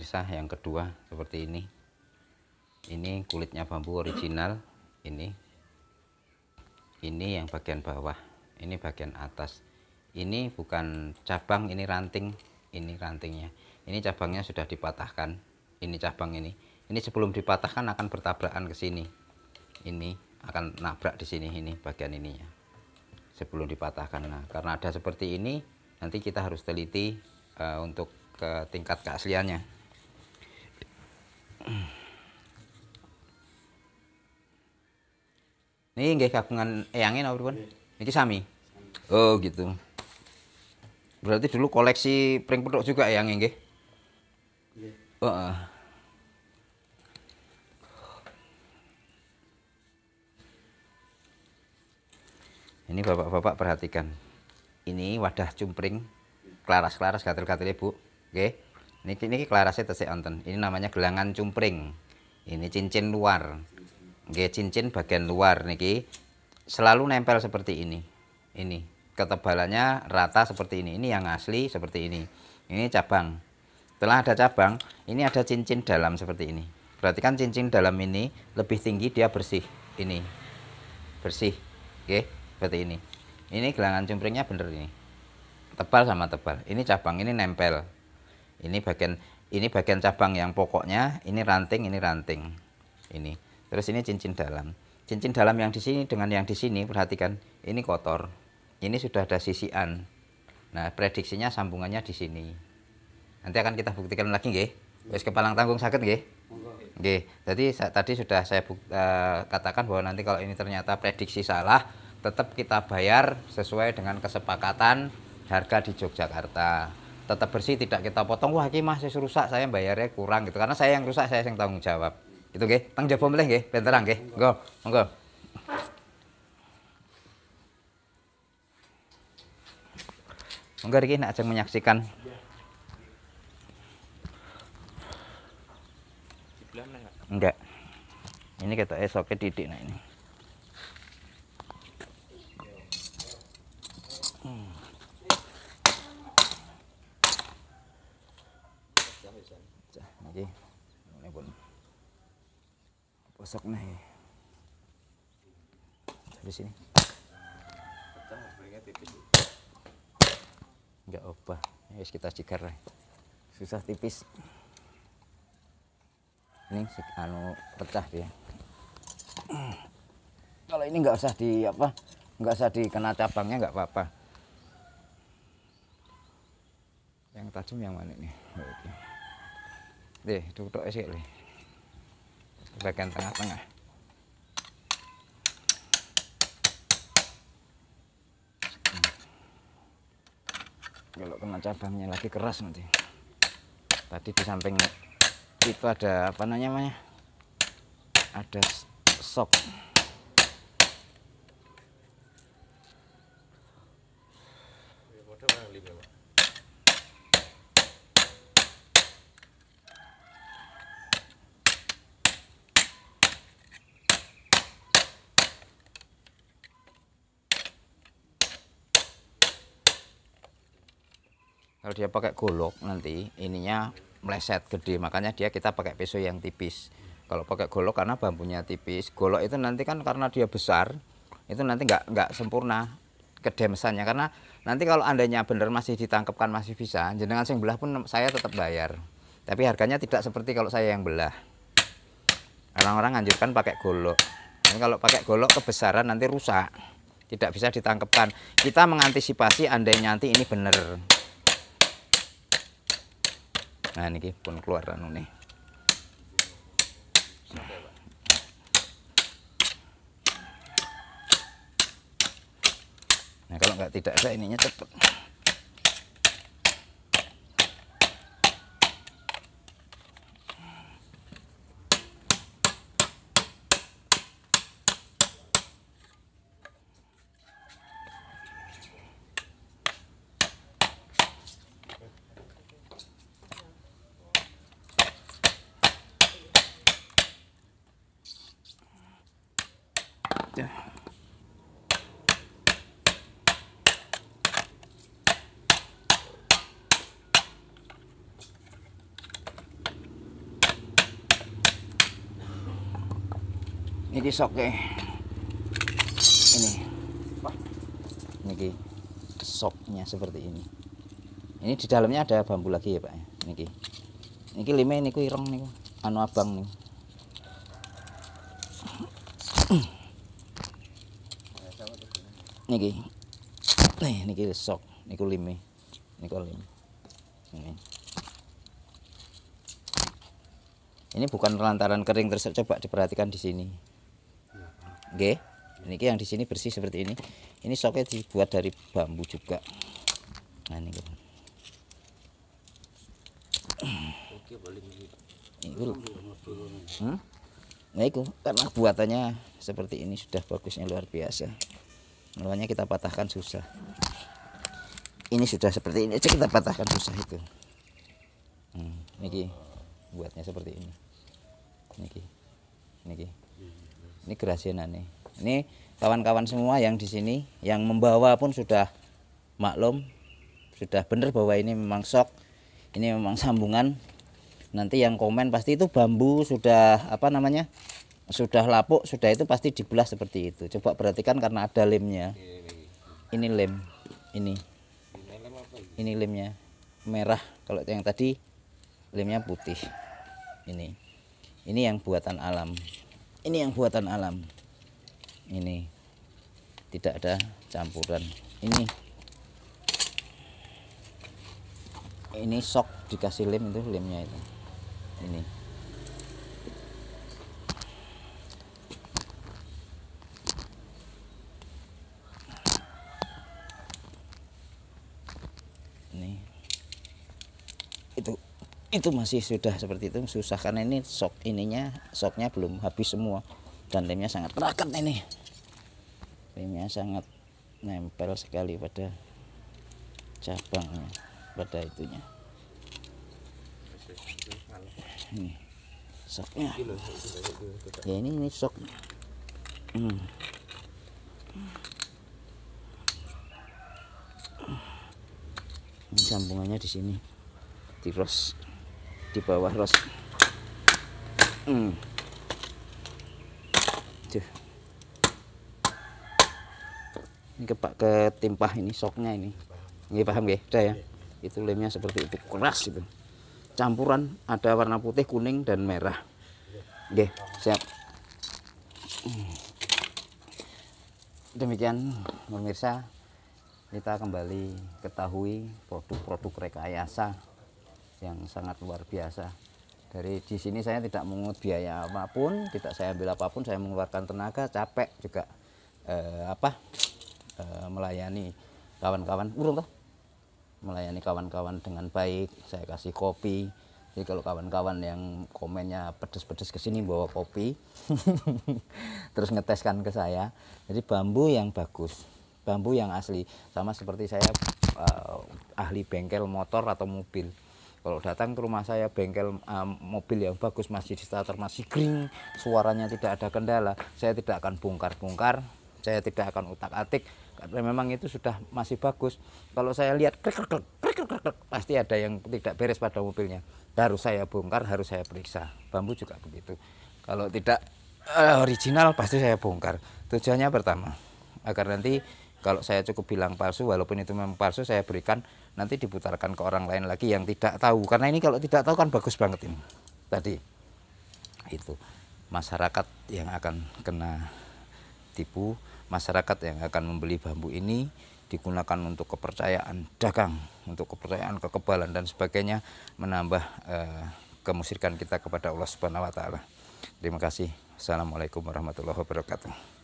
pemirsa yang kedua seperti ini ini kulitnya bambu original ini ini yang bagian bawah ini bagian atas ini bukan cabang ini ranting ini rantingnya ini cabangnya sudah dipatahkan ini cabang ini ini sebelum dipatahkan akan bertabrakan ke sini ini akan nabrak di sini ini bagian ininya sebelum dipatahkan nah karena ada seperti ini nanti kita harus teliti uh, untuk ke eh, tingkat keasliannya ini nggih kagungan eyangin apa pun? Niki sami. Oh, gitu. Berarti dulu koleksi pring petuk juga eyangin nggih. Nggih. Iya. Heeh. Ini bapak-bapak perhatikan. Ini wadah cumpring. klaras-klaras gatel-gatelnya, Bu. Nggih. Okay ini niki klarase tesik wonten ini namanya gelangan cumpring ini cincin luar nggih cincin bagian luar niki selalu nempel seperti ini ini ketebalannya rata seperti ini ini yang asli seperti ini ini cabang Telah ada cabang ini ada cincin dalam seperti ini Perhatikan cincin dalam ini lebih tinggi dia bersih ini bersih oke seperti ini ini gelangan cumpringnya bener ini tebal sama tebal ini cabang ini nempel ini bagian ini bagian cabang yang pokoknya ini ranting ini ranting ini terus ini cincin dalam cincin dalam yang di sini dengan yang di sini perhatikan ini kotor ini sudah ada sisian nah prediksinya sambungannya di sini nanti akan kita buktikan lagi nggih wes kepalang tanggung sakit nggih Oke, jadi tadi sudah saya uh, katakan bahwa nanti kalau ini ternyata prediksi salah tetap kita bayar sesuai dengan kesepakatan harga di Yogyakarta tetap bersih tidak kita potong wah ini masih rusak saya bayarnya kurang gitu karena saya yang rusak saya yang tanggung jawab itu nggih tang jawab melih nggih ben terang nggih monggo monggo monggo iki nak ajeng menyaksikan enggak ini kita esoknya didik nah ini bol Pusok na eh. sini. nggak apa. Guys, kita cikar. Susah tipis. Ini anu pecah dia. Kalau ini nggak usah di apa? nggak usah dikena cabangnya nggak apa-apa. Yang tajam yang mana nih? Oke deh tutup esik deh bagian tengah-tengah kalau kena cabangnya lagi keras nanti tadi di samping itu ada apa namanya ada sok kalau dia pakai golok nanti ininya meleset gede makanya dia kita pakai pisau yang tipis kalau pakai golok karena bambunya tipis golok itu nanti kan karena dia besar itu nanti nggak nggak sempurna kedemesannya karena nanti kalau andainya benar masih ditangkapkan masih bisa jenengan sing belah pun saya tetap bayar tapi harganya tidak seperti kalau saya yang belah orang-orang anjurkan pakai golok ini kalau pakai golok kebesaran nanti rusak tidak bisa ditangkapkan kita mengantisipasi andainya nanti ini benar nah ini pun keluar anu nih nah kalau nggak tidak ada ininya cepet ya ini soke eh. ini ini soknya seperti ini ini di dalamnya ada bambu lagi ya pak ya? ini ini lima ini ireng nih anu abang nih niki nih eh, niki sok niku lime niku lim ini ini bukan lantaran kering terus coba diperhatikan di sini oke ini yang di sini bersih seperti ini ini soknya dibuat dari bambu juga nah ini gitu. Iku, hmm? Nah, itu karena buatannya seperti ini sudah bagusnya luar biasa lawannya kita patahkan susah ini sudah seperti ini aja kita patahkan susah itu hmm, ini buatnya seperti ini niki niki ini kerasnya nih ini kawan-kawan semua yang di sini yang membawa pun sudah maklum sudah benar bahwa ini memang sok ini memang sambungan nanti yang komen pasti itu bambu sudah apa namanya sudah lapuk sudah itu pasti dibelah seperti itu coba perhatikan karena ada lemnya ini lem ini ini lemnya merah kalau yang tadi lemnya putih ini ini yang buatan alam ini yang buatan alam ini tidak ada campuran ini ini sok dikasih lem itu lemnya itu ini itu masih sudah seperti itu susah karena ini sok ininya soknya belum habis semua dan lemnya sangat raket ini lemnya sangat nempel sekali pada cabang pada itunya ini soknya ya ini ini sok hmm. ini sambungannya di sini di rose di bawah ros hmm. Duh. ini kepak ketimpah ini soknya ini ini paham ya udah ya iya. itu lemnya seperti itu keras itu campuran ada warna putih kuning dan merah Oke, siap hmm. demikian pemirsa kita kembali ketahui produk-produk rekayasa yang sangat luar biasa. Dari di sini saya tidak mengut biaya apapun, tidak saya ambil apapun, saya mengeluarkan tenaga, capek juga eh, apa eh, melayani kawan-kawan burung toh melayani kawan-kawan dengan baik. Saya kasih kopi. Jadi kalau kawan-kawan yang komennya pedes-pedes ke sini bawa kopi, terus ngeteskan ke saya. Jadi bambu yang bagus, bambu yang asli, sama seperti saya uh, ahli bengkel motor atau mobil kalau datang ke rumah saya bengkel uh, mobil yang bagus masih di starter masih green suaranya tidak ada kendala saya tidak akan bongkar-bongkar saya tidak akan utak-atik karena memang itu sudah masih bagus kalau saya lihat krik, krik, krik, krik, pasti ada yang tidak beres pada mobilnya harus saya bongkar harus saya periksa bambu juga begitu kalau tidak eh, original pasti saya bongkar tujuannya pertama agar nanti kalau saya cukup bilang palsu walaupun itu memang palsu saya berikan nanti diputarkan ke orang lain lagi yang tidak tahu karena ini kalau tidak tahu kan bagus banget ini tadi itu masyarakat yang akan kena tipu masyarakat yang akan membeli bambu ini digunakan untuk kepercayaan dagang untuk kepercayaan kekebalan dan sebagainya menambah eh, kemusyrikan kita kepada Allah Subhanahu wa taala. Terima kasih. Assalamualaikum warahmatullahi wabarakatuh.